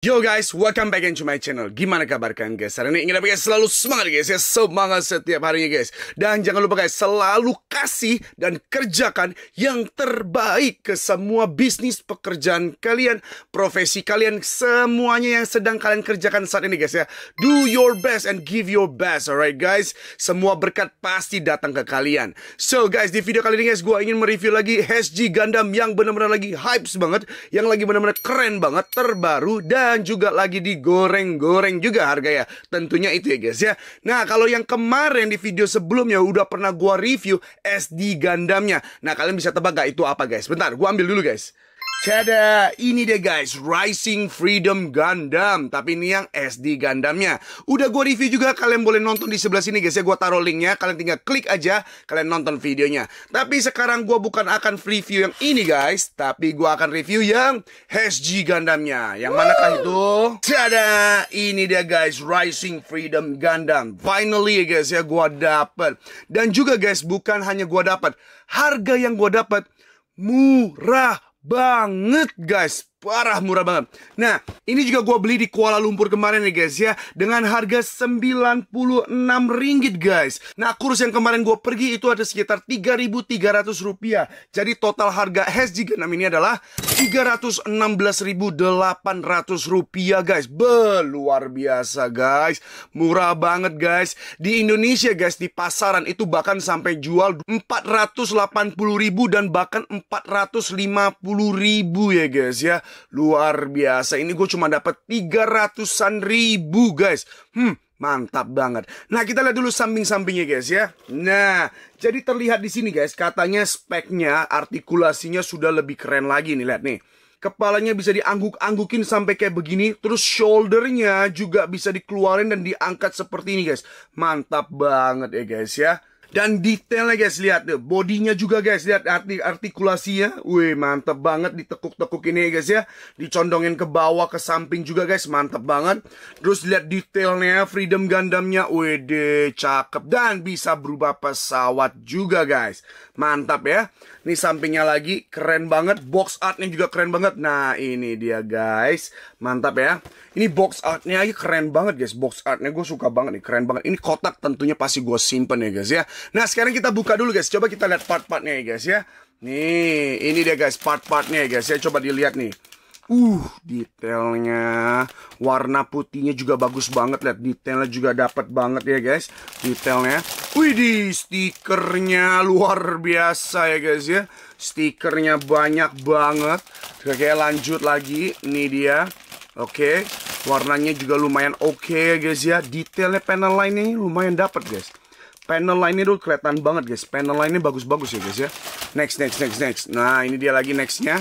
Yo guys, welcome back into my channel Gimana kabar kalian guys? Hari ini ingin apa guys? Selalu semangat guys ya Semangat setiap harinya guys Dan jangan lupa guys Selalu kasih dan kerjakan yang terbaik Ke semua bisnis pekerjaan kalian Profesi kalian Semuanya yang sedang kalian kerjakan saat ini guys ya Do your best and give your best Alright guys Semua berkat pasti datang ke kalian So guys, di video kali ini guys Gue ingin mereview lagi HG Gundam yang benar-benar lagi hype banget Yang lagi benar-benar keren banget Terbaru dan dan juga lagi digoreng-goreng juga harga ya, Tentunya itu ya guys ya. Nah, kalau yang kemarin di video sebelumnya udah pernah gua review SD Gundamnya. Nah, kalian bisa tebak gak itu apa guys? Bentar, gua ambil dulu guys. Cada, ini deh guys, Rising Freedom Gundam. Tapi ini yang SD Gundamnya. Udah gue review juga, kalian boleh nonton di sebelah sini guys ya. Gue taruh linknya, kalian tinggal klik aja, kalian nonton videonya. Tapi sekarang gue bukan akan review yang ini guys, tapi gue akan review yang SG Gundamnya. Yang manakah itu? Cada, ini deh guys, Rising Freedom Gundam. Finally guys ya, gue dapet. Dan juga guys, bukan hanya gue dapet, harga yang gue dapet murah banget guys Parah murah banget Nah ini juga gue beli di Kuala Lumpur kemarin ya guys ya Dengan harga 96 ringgit guys Nah kurs yang kemarin gue pergi itu ada sekitar 3.300 rupiah Jadi total harga SG6 ini adalah 316.800 rupiah guys Beluar biasa guys Murah banget guys Di Indonesia guys di pasaran itu bahkan sampai jual 480.000 dan bahkan 450.000 ya guys ya Luar biasa. Ini gue cuma dapat 300-an ribu guys. Hmm, Mantap banget. Nah, kita lihat dulu samping-sampingnya guys ya. Nah, jadi terlihat di sini guys, katanya speknya, artikulasinya sudah lebih keren lagi nih, lihat nih. Kepalanya bisa diangguk-anggukin sampai kayak begini, terus shouldernya juga bisa dikeluarin dan diangkat seperti ini guys. Mantap banget ya guys ya. Dan detailnya guys, lihat deh. Bodinya juga guys, lihat arti artikulasinya. Wih, mantep banget ditekuk-tekuk ini guys ya. Dicondongin ke bawah, ke samping juga guys, mantep banget. Terus lihat detailnya, freedom Gundamnya. Wih, deh, cakep. Dan bisa berubah pesawat juga guys. Mantap ya. Nih sampingnya lagi, keren banget. Box artnya juga keren banget. Nah, ini dia guys. Mantap ya. Ini box artnya aja keren banget guys. Box artnya gue suka banget nih, keren banget. Ini kotak tentunya pasti gue simpen ya guys ya. Nah, sekarang kita buka dulu guys. Coba kita lihat part-partnya ya guys ya. Nih, ini dia guys, part-partnya ya guys ya. Coba dilihat nih. Uh, detailnya, warna putihnya juga bagus banget lihat. Detailnya juga dapat banget ya guys. Detailnya. Wih, di stikernya luar biasa ya guys ya. Stikernya banyak banget. Oke, lanjut lagi. Ini dia. Oke, warnanya juga lumayan oke okay, guys ya. Detailnya panel lainnya lumayan dapat guys panel lainnya tuh kelihatan banget guys panel lainnya bagus-bagus ya guys ya next next next next nah ini dia lagi nextnya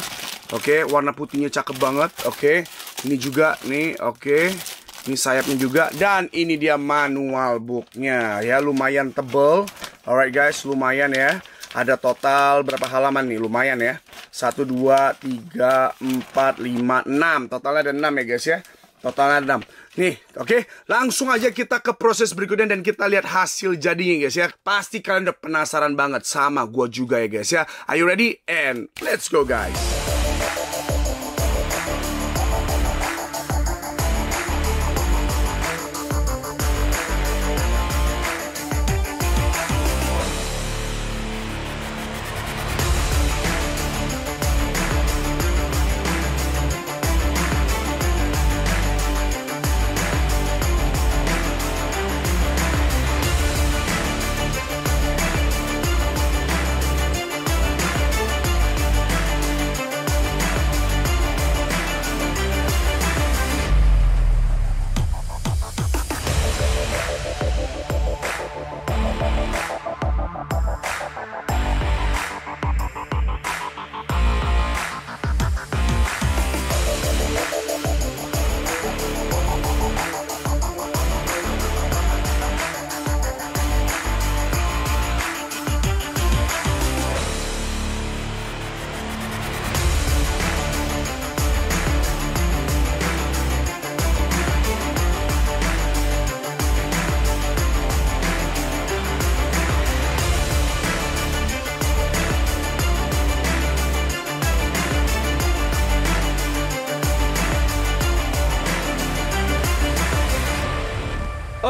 oke okay, warna putihnya cakep banget oke okay. ini juga nih oke okay. ini sayapnya juga dan ini dia manual booknya ya lumayan tebel alright guys lumayan ya ada total berapa halaman nih lumayan ya Satu, dua, tiga, empat, lima, enam. totalnya ada enam ya guys ya totalnya ada 6 Nih, oke, okay? langsung aja kita ke proses berikutnya dan kita lihat hasil jadinya guys ya. Pasti kalian udah penasaran banget sama gua juga ya guys ya. Are you ready? And let's go guys.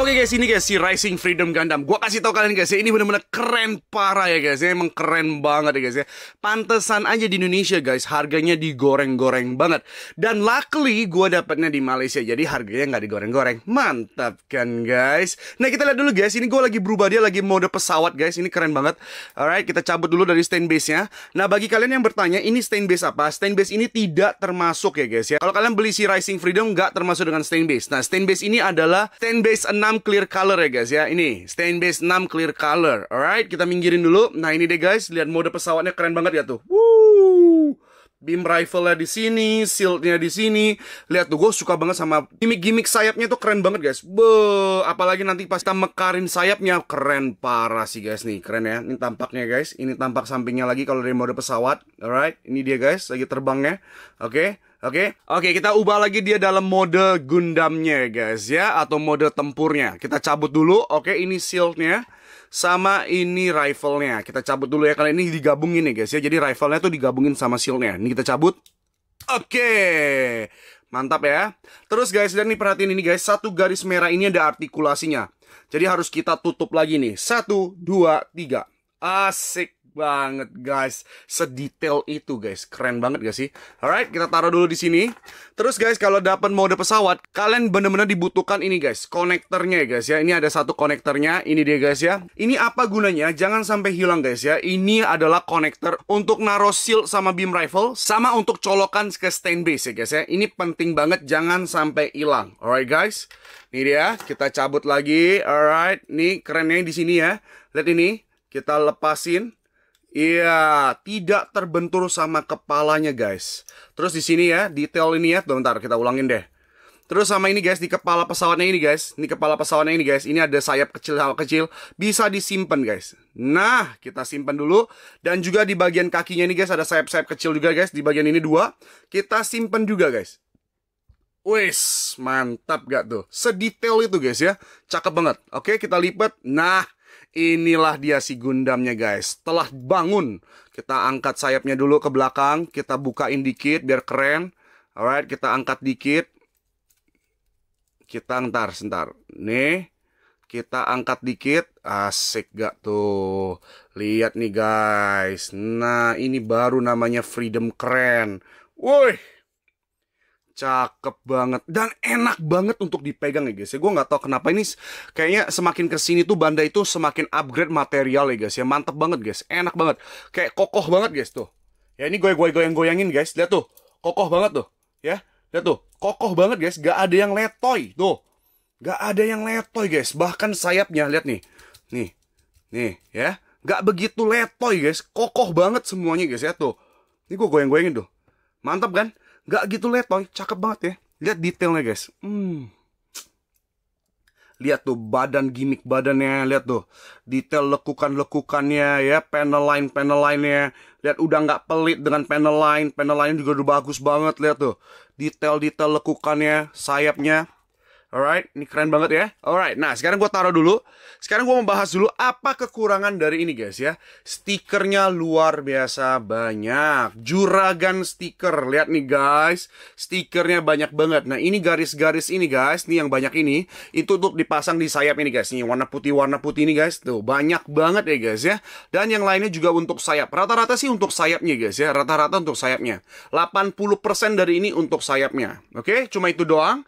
Oke okay guys, ini guys si Rising Freedom Gundam. Gua kasih tau kalian guys ya, ini bener-bener keren parah ya guys ya. Emang keren banget ya guys ya. Pantesan aja di Indonesia guys, harganya digoreng-goreng banget. Dan luckily gua dapetnya di Malaysia, jadi harganya nggak digoreng-goreng. Mantap kan guys. Nah kita lihat dulu guys, ini gua lagi berubah dia lagi mode pesawat guys. Ini keren banget. Alright, kita cabut dulu dari stain base-nya. Nah bagi kalian yang bertanya, ini stain base apa? Stain base ini tidak termasuk ya guys ya. Kalau kalian beli si Rising Freedom nggak termasuk dengan stain base. Nah stain base ini adalah stain base 6 clear color ya guys ya. Ini base 6 clear color. Alright, kita minggirin dulu. Nah, ini deh guys, lihat mode pesawatnya keren banget ya tuh. Woo! Beam rifle-nya di sini, shield-nya di sini. Lihat tuh, gue suka banget sama gimmick-gimmick sayapnya tuh keren banget, guys. Be, apalagi nanti pas kita mekarin sayapnya keren parah sih, guys nih. Keren ya. Ini tampaknya, guys. Ini tampak sampingnya lagi kalau dari mode pesawat. Alright, ini dia, guys, lagi terbangnya. Oke. Okay. Oke? Okay? Oke, okay, kita ubah lagi dia dalam mode Gundamnya guys ya atau mode tempurnya. Kita cabut dulu. Oke, okay, ini shieldnya sama ini riflenya. Kita cabut dulu ya karena ini digabungin nih guys ya. Jadi riflenya tuh digabungin sama shieldnya. Ini kita cabut. Oke. Okay. Mantap ya. Terus guys, dan nih perhatiin ini guys, satu garis merah ini ada artikulasinya. Jadi harus kita tutup lagi nih. Satu, dua, tiga. Asik banget guys. Sedetail itu guys. Keren banget gak sih? Alright, kita taruh dulu di sini. Terus guys, kalau dapat mode pesawat, kalian bener-bener dibutuhkan ini guys, konektornya ya guys ya. Ini ada satu konektornya, ini dia guys ya. Ini apa gunanya? Jangan sampai hilang guys ya. Ini adalah konektor untuk naruh shield sama beam rifle, sama untuk colokan ke stand base ya guys ya. Ini penting banget, jangan sampai hilang. Alright guys. Ini dia, kita cabut lagi. Alright, nih kerennya di sini ya. Lihat ini, kita lepasin. Iya, tidak terbentur sama kepalanya, guys. Terus di sini ya, detail ini ya. Tuh, bentar, kita ulangin deh. Terus sama ini guys, di kepala pesawatnya ini guys. Ini kepala pesawatnya ini guys. Ini ada sayap kecil-kecil. Bisa disimpan guys. Nah, kita simpan dulu. Dan juga di bagian kakinya ini guys, ada sayap-sayap kecil juga guys. Di bagian ini dua. Kita simpan juga guys. Wis, mantap gak tuh? Sedetail itu guys ya. Cakep banget. Oke, kita lipat. Nah, Inilah dia si Gundamnya guys. Telah bangun. Kita angkat sayapnya dulu ke belakang. Kita bukain dikit biar keren. Alright, kita angkat dikit. Kita ntar, sebentar. Nih. Kita angkat dikit. Asik gak tuh? Lihat nih guys. Nah, ini baru namanya Freedom Keren. Woi cakep banget dan enak banget untuk dipegang ya guys ya gue nggak tahu kenapa ini kayaknya semakin kesini tuh Banda itu semakin upgrade material ya guys ya mantep banget guys enak banget kayak kokoh banget guys tuh ya ini gue gue goyang goyangin guys lihat tuh kokoh banget tuh ya lihat tuh kokoh banget guys gak ada yang letoy tuh gak ada yang letoy guys bahkan sayapnya lihat nih nih nih ya gak begitu letoy guys kokoh banget semuanya guys ya tuh ini gue goyang goyangin tuh mantap kan gak gitu letoy, cakep banget ya. Lihat detailnya guys. Hmm. Lihat tuh badan gimmick badannya, lihat tuh detail lekukan-lekukannya ya, panel line panel line-nya. Lihat udah nggak pelit dengan panel line, panel line juga udah bagus banget lihat tuh. Detail-detail lekukannya, sayapnya Alright, ini keren banget ya. Alright, nah sekarang gue taruh dulu. Sekarang gue membahas dulu apa kekurangan dari ini guys ya. Stikernya luar biasa banyak. Juragan stiker. Lihat nih guys, stikernya banyak banget. Nah ini garis-garis ini guys, nih yang banyak ini. Itu untuk dipasang di sayap ini guys. Nih warna putih-warna putih ini guys. Tuh, banyak banget ya guys ya. Dan yang lainnya juga untuk sayap. Rata-rata sih untuk sayapnya guys ya. Rata-rata untuk sayapnya. 80% dari ini untuk sayapnya. Oke, okay? cuma itu doang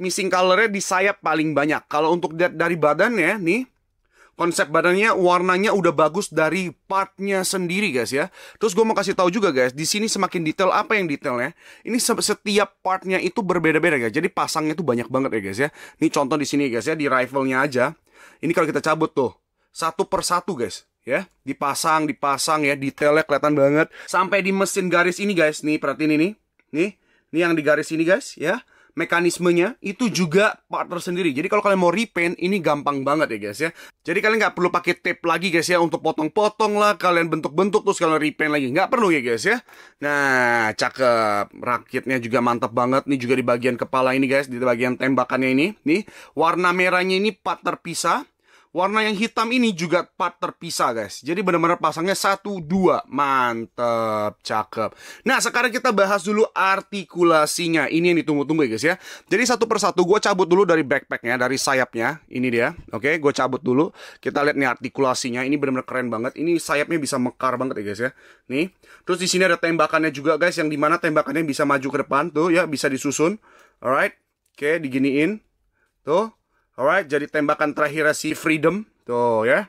missing colornya di sayap paling banyak. Kalau untuk dari badannya nih, konsep badannya warnanya udah bagus dari partnya sendiri guys ya. Terus gue mau kasih tahu juga guys, di sini semakin detail apa yang detailnya. Ini setiap partnya itu berbeda-beda guys. Jadi pasangnya itu banyak banget ya guys ya. Ini contoh di sini guys ya di rifle aja. Ini kalau kita cabut tuh satu persatu guys ya dipasang dipasang ya detailnya kelihatan banget sampai di mesin garis ini guys nih perhatiin ini nih nih yang di garis ini guys ya mekanismenya itu juga partner sendiri Jadi kalau kalian mau repaint ini gampang banget ya guys ya. Jadi kalian nggak perlu pakai tape lagi guys ya untuk potong-potong lah, kalian bentuk-bentuk terus kalian repaint lagi. Nggak perlu ya guys ya. Nah, cakep. Rakitnya juga mantap banget nih juga di bagian kepala ini guys, di bagian tembakannya ini. Nih, warna merahnya ini part terpisah Warna yang hitam ini juga part terpisah guys. Jadi benar-benar pasangnya satu dua mantep cakep. Nah, sekarang kita bahas dulu artikulasinya. Ini yang ditunggu-tunggu ya guys ya. Jadi satu persatu gue cabut dulu dari backpacknya, dari sayapnya. Ini dia. Oke, gue cabut dulu. Kita lihat nih artikulasinya. Ini benar-benar keren banget. Ini sayapnya bisa mekar banget ya guys ya. Nih. Terus di sini ada tembakannya juga guys yang dimana tembakannya bisa maju ke depan tuh ya, bisa disusun. Alright. Oke, diginiin. Tuh. Alright, jadi tembakan terakhir si Freedom. Tuh ya.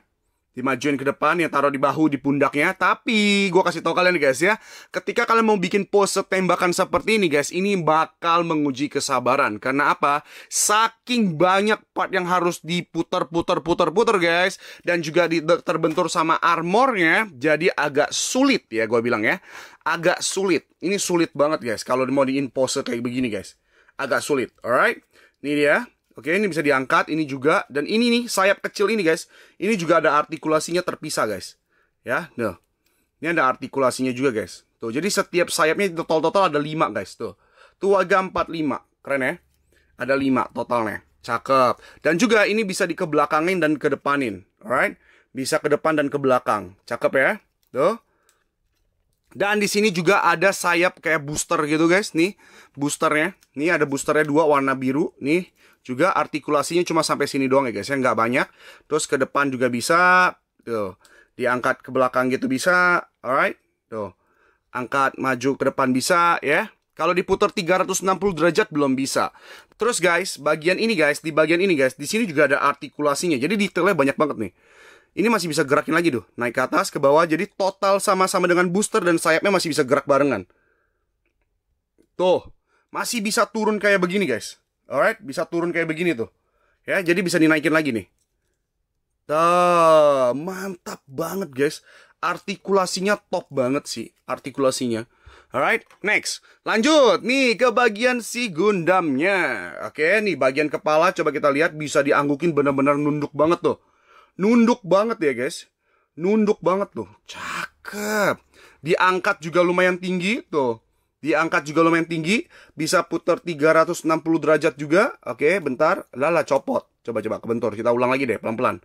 Dimajuin ke depan, yang taruh di bahu, di pundaknya. Tapi, gue kasih tau kalian guys ya. Ketika kalian mau bikin pose tembakan seperti ini guys, ini bakal menguji kesabaran. Karena apa? Saking banyak part yang harus diputar, puter, puter, puter guys. Dan juga di, terbentur sama armornya. Jadi agak sulit ya gue bilang ya. Agak sulit. Ini sulit banget guys. Kalau mau diin pose kayak begini guys. Agak sulit, alright? Ini dia. Oke, ini bisa diangkat, ini juga dan ini nih sayap kecil ini guys. Ini juga ada artikulasinya terpisah guys. Ya, nah. Ini ada artikulasinya juga guys. Tuh, jadi setiap sayapnya total total ada 5 guys, tuh. Tuh agak 45. Keren ya? Ada 5 totalnya. Cakep. Dan juga ini bisa dikebelakangin dan kedepanin. Alright? Bisa ke depan dan ke belakang. Cakep ya? Tuh. Dan di sini juga ada sayap kayak booster gitu guys, nih boosternya. Nih ada boosternya dua warna biru, nih juga artikulasinya cuma sampai sini doang ya guys ya, nggak banyak. Terus ke depan juga bisa, tuh. Diangkat ke belakang gitu bisa, alright, tuh. Angkat maju ke depan bisa ya. Kalau diputar 360 derajat belum bisa. Terus guys, bagian ini guys, di bagian ini guys, di sini juga ada artikulasinya. Jadi detailnya banyak banget nih ini masih bisa gerakin lagi tuh naik ke atas ke bawah jadi total sama-sama dengan booster dan sayapnya masih bisa gerak barengan tuh masih bisa turun kayak begini guys Alright, bisa turun kayak begini tuh. Ya, jadi bisa dinaikin lagi nih. Tuh, mantap banget guys. Artikulasinya top banget sih, artikulasinya. Alright, next. Lanjut nih ke bagian si Gundamnya. Oke, nih bagian kepala coba kita lihat bisa dianggukin benar-benar nunduk banget tuh. Nunduk banget ya guys. Nunduk banget tuh. Cakep. Diangkat juga lumayan tinggi tuh. Diangkat juga lumayan tinggi, bisa putar 360 derajat juga. Oke, bentar. Lala copot. Coba-coba kebentur. Kita ulang lagi deh pelan-pelan.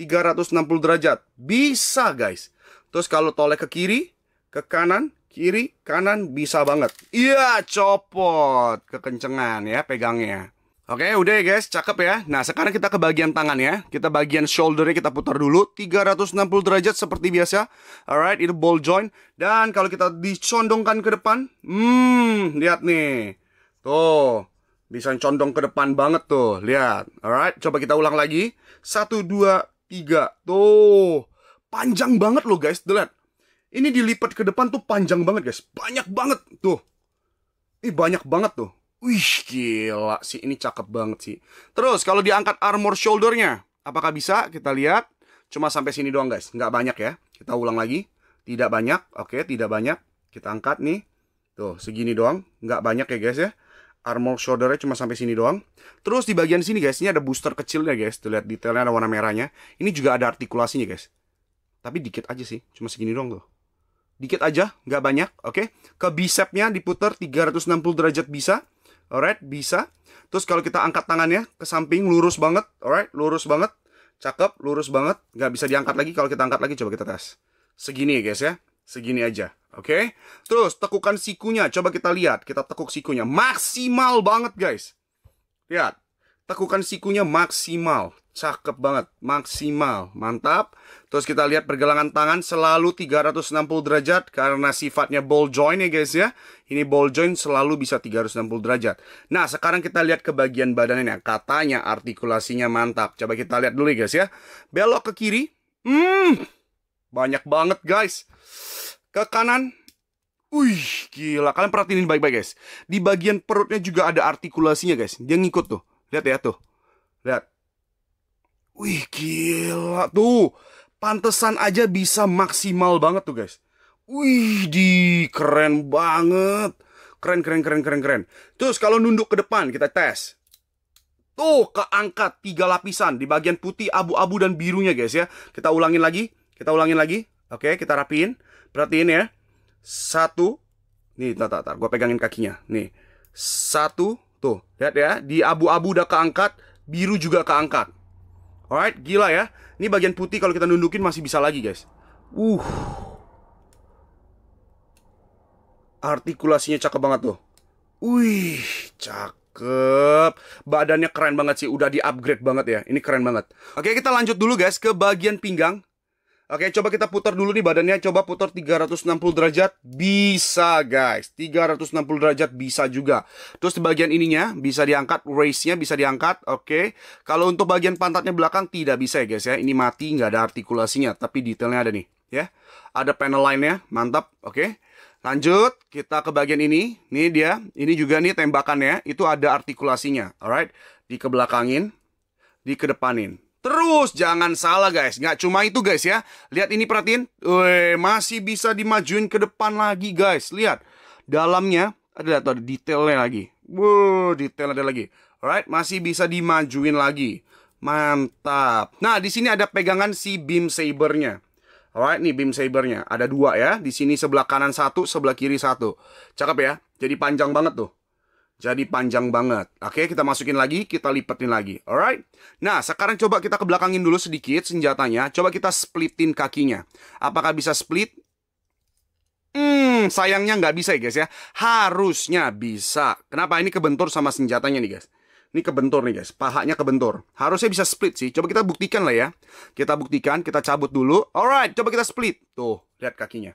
360 derajat. Bisa, guys. Terus kalau tolek ke kiri, ke kanan, kiri, kanan bisa banget. Iya, copot. Kekencengan ya pegangnya. Oke, okay, udah ya guys, cakep ya. Nah, sekarang kita ke bagian tangan ya. Kita bagian shouldernya kita putar dulu 360 derajat seperti biasa. Alright, itu ball joint. Dan kalau kita dicondongkan ke depan, hmm, lihat nih. Tuh, bisa condong ke depan banget tuh. Lihat. Alright, coba kita ulang lagi. 1 2 3. Tuh, panjang banget loh guys, lihat. Ini dilipat ke depan tuh panjang banget guys. Banyak banget tuh. Ini banyak banget tuh. Wih, gila sih. Ini cakep banget sih. Terus, kalau diangkat armor shoulder-nya apakah bisa? Kita lihat. Cuma sampai sini doang, guys. Nggak banyak ya. Kita ulang lagi. Tidak banyak. Oke, tidak banyak. Kita angkat nih. Tuh, segini doang. Nggak banyak ya, guys ya. Armor shoulder-nya cuma sampai sini doang. Terus di bagian sini, guys. Ini ada booster kecilnya, guys. Tuh, lihat detailnya ada warna merahnya. Ini juga ada artikulasinya, guys. Tapi dikit aja sih. Cuma segini doang, tuh dikit aja, nggak banyak, oke? Okay? Ke bisepnya diputar 360 derajat bisa alright bisa terus kalau kita angkat tangannya ke samping lurus banget alright lurus banget cakep lurus banget nggak bisa diangkat lagi kalau kita angkat lagi coba kita tes segini ya guys ya segini aja oke okay? terus tekukan sikunya coba kita lihat kita tekuk sikunya maksimal banget guys lihat Tekukan sikunya maksimal. Cakep banget, maksimal, mantap. Terus kita lihat pergelangan tangan selalu 360 derajat karena sifatnya ball joint ya guys ya. Ini ball joint selalu bisa 360 derajat. Nah, sekarang kita lihat ke bagian badannya. Katanya artikulasinya mantap. Coba kita lihat dulu ya guys ya. Belok ke kiri. Hmm, banyak banget guys. Ke kanan, Wih, gila. Kalian perhatiin baik-baik, guys. Di bagian perutnya juga ada artikulasinya, guys. Dia ngikut tuh. Lihat ya tuh. Lihat. Wih, gila tuh. Pantesan aja bisa maksimal banget tuh, guys. Wih, di keren banget. Keren, keren, keren, keren, keren. Terus kalau nunduk ke depan, kita tes. Tuh, keangkat tiga lapisan di bagian putih, abu-abu, dan birunya, guys ya. Kita ulangin lagi. Kita ulangin lagi. Oke, kita rapiin. Perhatiin ya. Satu. Nih, tata, tak, Gue pegangin kakinya. Nih. Satu. Tuh, lihat ya, di abu-abu udah keangkat, biru juga keangkat. Alright, gila ya. Ini bagian putih kalau kita nundukin masih bisa lagi, guys. Uh. Artikulasinya cakep banget tuh. Wih, cakep. Badannya keren banget sih, udah di-upgrade banget ya. Ini keren banget. Oke, kita lanjut dulu guys ke bagian pinggang. Oke, coba kita putar dulu nih badannya. Coba putar 360 derajat. Bisa, guys. 360 derajat bisa juga. Terus di bagian ininya bisa diangkat. race nya bisa diangkat. Oke. Kalau untuk bagian pantatnya belakang tidak bisa ya, guys ya. Ini mati, nggak ada artikulasinya. Tapi detailnya ada nih. Ya. Ada panel lainnya. Mantap. Oke. Lanjut, kita ke bagian ini. Ini dia. Ini juga nih tembakannya. Itu ada artikulasinya. Alright. Dikebelakangin. kedepanin. Terus jangan salah guys, nggak cuma itu guys ya. Lihat ini perhatiin, Weh, masih bisa dimajuin ke depan lagi guys. Lihat dalamnya ada atau ada detailnya lagi. Wuh, detail ada lagi. Alright, masih bisa dimajuin lagi. Mantap. Nah, di sini ada pegangan si beam sabernya. Alright, nih beam sabernya. Ada dua ya. Di sini sebelah kanan satu, sebelah kiri satu. Cakep ya. Jadi panjang banget tuh. Jadi panjang banget. Oke, kita masukin lagi, kita lipetin lagi. Alright? Nah, sekarang coba kita kebelakangin dulu sedikit senjatanya. Coba kita splitin kakinya. Apakah bisa split? Hmm, sayangnya nggak bisa ya guys ya. Harusnya bisa. Kenapa? Ini kebentur sama senjatanya nih guys. Ini kebentur nih guys, pahanya kebentur. Harusnya bisa split sih. Coba kita buktikan lah ya. Kita buktikan, kita cabut dulu. Alright, coba kita split. Tuh, lihat kakinya.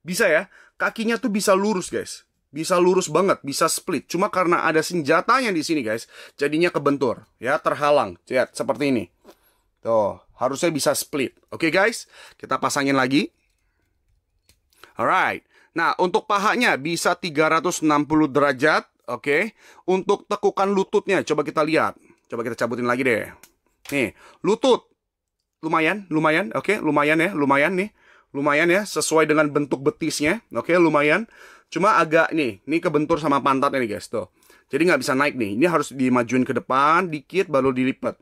Bisa ya? Kakinya tuh bisa lurus guys bisa lurus banget, bisa split. Cuma karena ada senjatanya di sini, guys, jadinya kebentur, ya, terhalang. Lihat seperti ini. Tuh, harusnya bisa split. Oke, okay, guys, kita pasangin lagi. Alright. Nah, untuk pahanya bisa 360 derajat, oke. Okay. Untuk tekukan lututnya coba kita lihat. Coba kita cabutin lagi deh. Nih, lutut. Lumayan, lumayan, oke, okay. lumayan ya, lumayan nih lumayan ya sesuai dengan bentuk betisnya oke okay, lumayan cuma agak nih ini kebentur sama pantat ini guys tuh jadi nggak bisa naik nih ini harus dimajuin ke depan dikit baru dilipat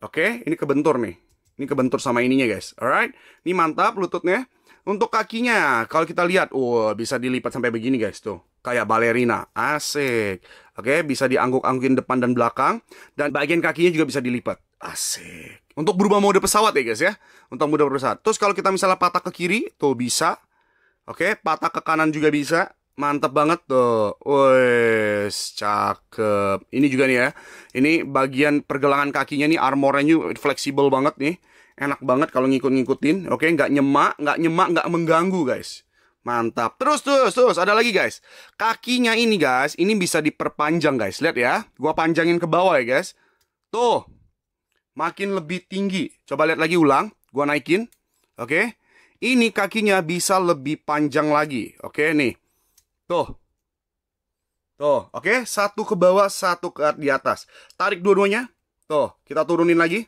oke okay, ini kebentur nih ini kebentur sama ininya guys alright ini mantap lututnya untuk kakinya kalau kita lihat wow oh, bisa dilipat sampai begini guys tuh kayak balerina asik oke okay, bisa diangguk-anggukin depan dan belakang dan bagian kakinya juga bisa dilipat asik untuk berubah mode pesawat ya guys ya. Untuk mode pesawat. Terus kalau kita misalnya patah ke kiri, tuh bisa. Oke, patah ke kanan juga bisa. Mantap banget tuh. Wes, cakep. Ini juga nih ya. Ini bagian pergelangan kakinya nih armornya fleksibel banget nih. Enak banget kalau ngikut-ngikutin. Oke, nggak nyemak, nggak nyemak, nggak mengganggu guys. Mantap. Terus, terus, terus. Ada lagi guys. Kakinya ini guys, ini bisa diperpanjang guys. Lihat ya. Gua panjangin ke bawah ya guys. Tuh, makin lebih tinggi. Coba lihat lagi ulang, gua naikin. Oke. Okay? Ini kakinya bisa lebih panjang lagi. Oke, okay, nih. Tuh. Tuh, oke, okay? satu ke bawah, satu ke di atas. Tarik dua-duanya. Tuh, kita turunin lagi.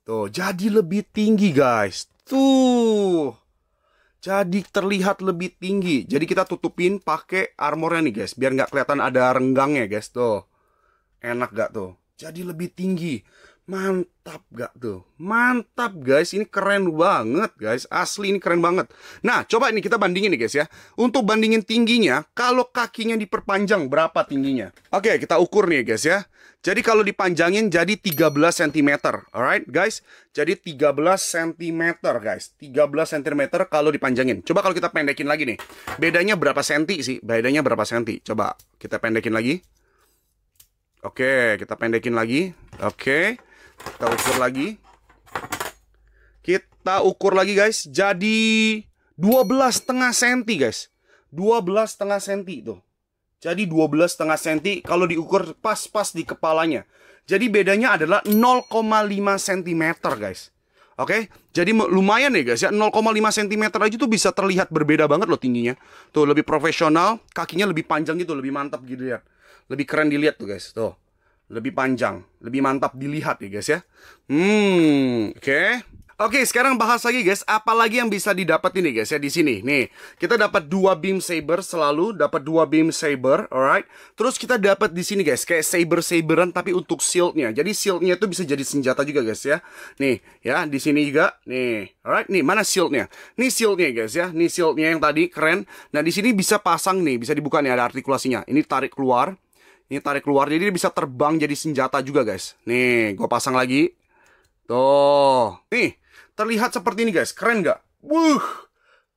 Tuh, jadi lebih tinggi, guys. Tuh. Jadi terlihat lebih tinggi. Jadi kita tutupin pakai armornya nih, guys, biar nggak kelihatan ada renggangnya, guys. Tuh. Enak gak tuh? Jadi lebih tinggi Mantap gak tuh? Mantap guys, ini keren banget guys. Asli ini keren banget. Nah, coba ini kita bandingin nih guys ya. Untuk bandingin tingginya, kalau kakinya diperpanjang berapa tingginya? Oke, okay, kita ukur nih guys ya. Jadi kalau dipanjangin jadi 13 cm. Alright guys, jadi 13 cm guys. 13 cm kalau dipanjangin. Coba kalau kita pendekin lagi nih. Bedanya berapa senti sih? Bedanya berapa senti? Coba kita pendekin lagi. Oke, okay, kita pendekin lagi. Oke. Okay. Kita ukur lagi. Kita ukur lagi guys. Jadi 12 setengah senti guys. 12 setengah senti tuh. Jadi 12 setengah senti kalau diukur pas-pas di kepalanya. Jadi bedanya adalah 0,5 cm guys. Oke, jadi lumayan ya guys ya 0,5 cm aja tuh bisa terlihat berbeda banget loh tingginya Tuh lebih profesional, kakinya lebih panjang gitu, lebih mantap gitu ya Lebih keren dilihat tuh guys, tuh lebih panjang, lebih mantap dilihat ya guys ya. Hmm, oke. Okay. Oke, okay, sekarang bahas lagi guys, apalagi yang bisa didapat ini guys ya di sini. Nih, kita dapat dua beam saber selalu, dapat dua beam saber, alright. Terus kita dapat di sini guys, kayak saber saberan tapi untuk shieldnya. Jadi shieldnya itu bisa jadi senjata juga guys ya. Nih, ya di sini juga, nih, alright. Nih mana shieldnya? Nih shieldnya guys ya, nih shieldnya yang tadi keren. Nah di sini bisa pasang nih, bisa dibuka nih ada artikulasinya. Ini tarik keluar, ini tarik keluar, jadi dia bisa terbang jadi senjata juga guys. Nih, gue pasang lagi. Tuh, nih terlihat seperti ini guys, keren nggak? Wuh,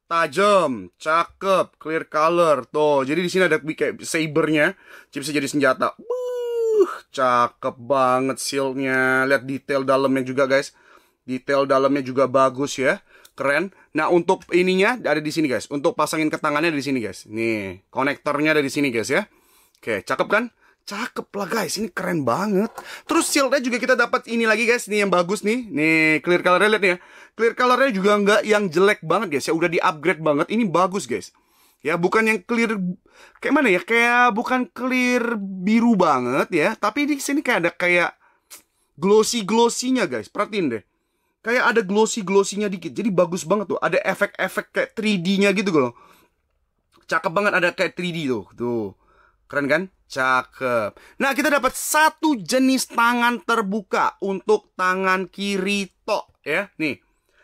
tajam, cakep, clear color. Tuh, jadi di sini ada kayak sabernya, jadi bisa jadi senjata. Wuh, cakep banget sealnya Lihat detail dalamnya juga guys, detail dalamnya juga bagus ya keren. Nah, untuk ininya ada di sini, guys. Untuk pasangin ke tangannya ada di sini, guys. Nih, konektornya ada di sini, guys ya. Oke, cakep kan? Cakep lah guys, ini keren banget. Terus shieldnya juga kita dapat ini lagi guys, nih yang bagus nih. Nih clear colornya lihat nih ya. Clear colornya juga nggak yang jelek banget guys, ya udah di upgrade banget. Ini bagus guys. Ya bukan yang clear kayak mana ya? Kayak bukan clear biru banget ya, tapi di sini kayak ada kayak glossy glossinya guys. Perhatiin deh. Kayak ada glossy glossinya dikit. Jadi bagus banget tuh. Ada efek-efek kayak 3D-nya gitu loh. Cakep banget ada kayak 3D tuh. Tuh. Keren kan? Cakep. Nah, kita dapat satu jenis tangan terbuka untuk tangan kiri tok ya. Nih.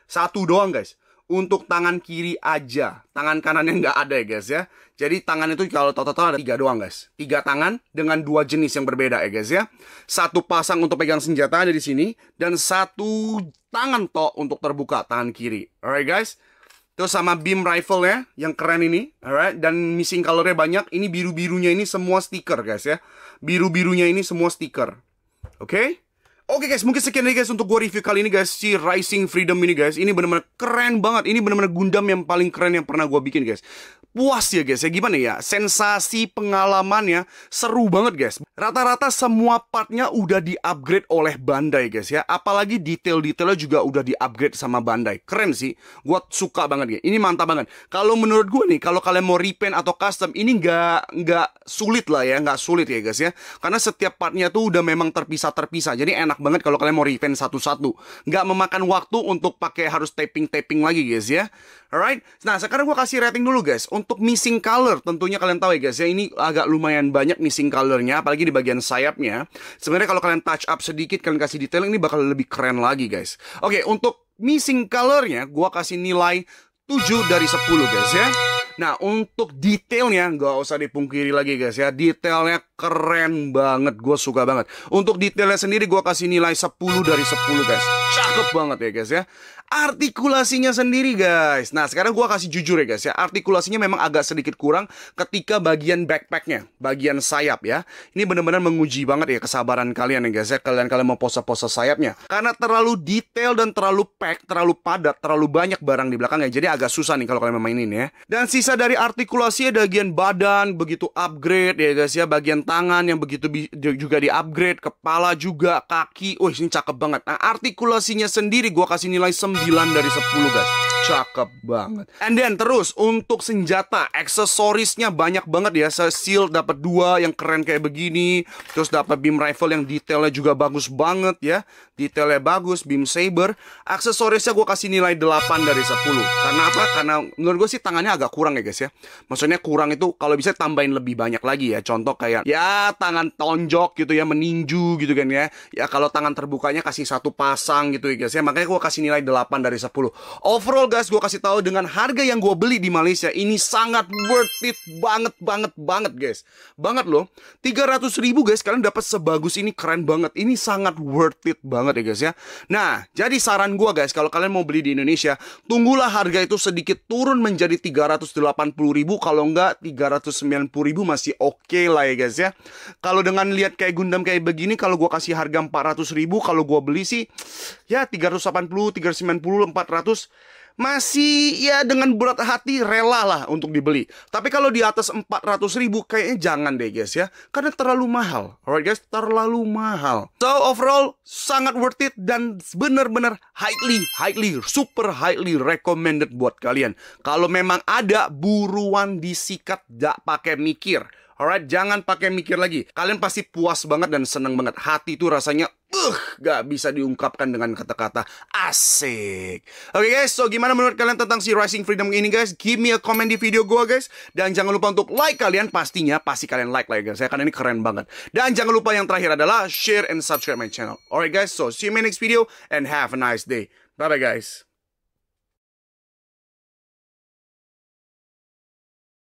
Satu doang, guys. Untuk tangan kiri aja. Tangan kanannya nggak ada ya, guys ya. Jadi tangan itu kalau total ada tiga doang, guys. Tiga tangan dengan dua jenis yang berbeda ya, guys ya. Satu pasang untuk pegang senjata ada di sini dan satu tangan tok untuk terbuka tangan kiri. Alright, guys. Terus sama beam rifle ya, yang keren ini, alright. Dan missing colornya banyak. Ini biru birunya ini semua stiker guys ya. Biru birunya ini semua stiker. Oke? Okay? Oke okay guys, mungkin sekian aja guys untuk gua review kali ini guys Si Rising Freedom ini guys Ini benar-benar keren banget Ini benar-benar Gundam yang paling keren yang pernah gua bikin guys puas ya guys ya gimana ya sensasi pengalamannya seru banget guys rata-rata semua partnya udah di upgrade oleh Bandai guys ya apalagi detail-detailnya juga udah di upgrade sama Bandai keren sih gua suka banget ya ini mantap banget kalau menurut gua nih kalau kalian mau repaint atau custom ini nggak nggak sulit lah ya nggak sulit ya guys ya karena setiap partnya tuh udah memang terpisah-terpisah jadi enak banget kalau kalian mau repaint satu-satu nggak memakan waktu untuk pakai harus taping-taping lagi guys ya alright nah sekarang gua kasih rating dulu guys untuk untuk missing color tentunya kalian tahu ya guys ya ini agak lumayan banyak missing colornya apalagi di bagian sayapnya sebenarnya kalau kalian touch up sedikit kalian kasih detail ini bakal lebih keren lagi guys oke untuk missing colornya gua kasih nilai 7 dari 10 guys ya Nah untuk detailnya nggak usah dipungkiri lagi guys ya Detailnya keren banget Gue suka banget Untuk detailnya sendiri gue kasih nilai 10 dari 10 guys Cakep banget ya guys ya Artikulasinya sendiri guys Nah sekarang gue kasih jujur ya guys ya Artikulasinya memang agak sedikit kurang Ketika bagian backpacknya Bagian sayap ya Ini bener-bener menguji banget ya kesabaran kalian ya guys ya Kalian-kalian mau pose-pose sayapnya Karena terlalu detail dan terlalu pack Terlalu padat Terlalu banyak barang di belakangnya Jadi agak susah nih kalau kalian memainin ya Dan si bisa dari artikulasinya bagian badan begitu upgrade ya guys ya, bagian tangan yang begitu juga di upgrade, kepala juga, kaki. wah ini cakep banget. Nah, artikulasinya sendiri gua kasih nilai 9 dari 10 guys. Cakep banget. And then terus untuk senjata, aksesorisnya banyak banget ya. Shield dapat dua yang keren kayak begini. Terus dapat beam rifle yang detailnya juga bagus banget ya. Detailnya bagus, beam saber. Aksesorisnya gue kasih nilai 8 dari 10. Karena apa? Karena menurut gue sih tangannya agak kurang ya guys ya. Maksudnya kurang itu kalau bisa tambahin lebih banyak lagi ya. Contoh kayak ya tangan tonjok gitu ya, meninju gitu kan ya. Ya kalau tangan terbukanya kasih satu pasang gitu ya guys ya. Makanya gue kasih nilai 8 dari 10. Overall guys, gue kasih tahu dengan harga yang gue beli di Malaysia ini sangat worth it banget banget banget guys. Banget loh. 300 ribu guys kalian dapat sebagus ini keren banget. Ini sangat worth it banget ya guys ya. Nah, jadi saran gue guys kalau kalian mau beli di Indonesia, tunggulah harga itu sedikit turun menjadi 380 ribu kalau enggak 390 ribu masih oke okay lah ya guys ya. Kalau dengan lihat kayak Gundam kayak begini kalau gue kasih harga 400 ribu kalau gue beli sih ya 380, 390, 400 masih ya dengan berat hati rela lah untuk dibeli. Tapi kalau di atas 400 ribu kayaknya jangan deh guys ya. Karena terlalu mahal. Alright guys, terlalu mahal. So overall sangat worth it dan benar-benar highly, highly, super highly recommended buat kalian. Kalau memang ada buruan disikat gak pakai mikir. Alright, jangan pakai mikir lagi. Kalian pasti puas banget dan seneng banget. Hati itu rasanya uh, gak bisa diungkapkan dengan kata-kata asik. Oke okay guys, so gimana menurut kalian tentang si Rising Freedom ini guys? Give me a comment di video gua guys. Dan jangan lupa untuk like kalian pastinya, pasti kalian like lah ya guys. Ya. karena ini keren banget. Dan jangan lupa yang terakhir adalah share and subscribe my channel. Alright guys, so see you in my next video and have a nice day. Bye-bye guys.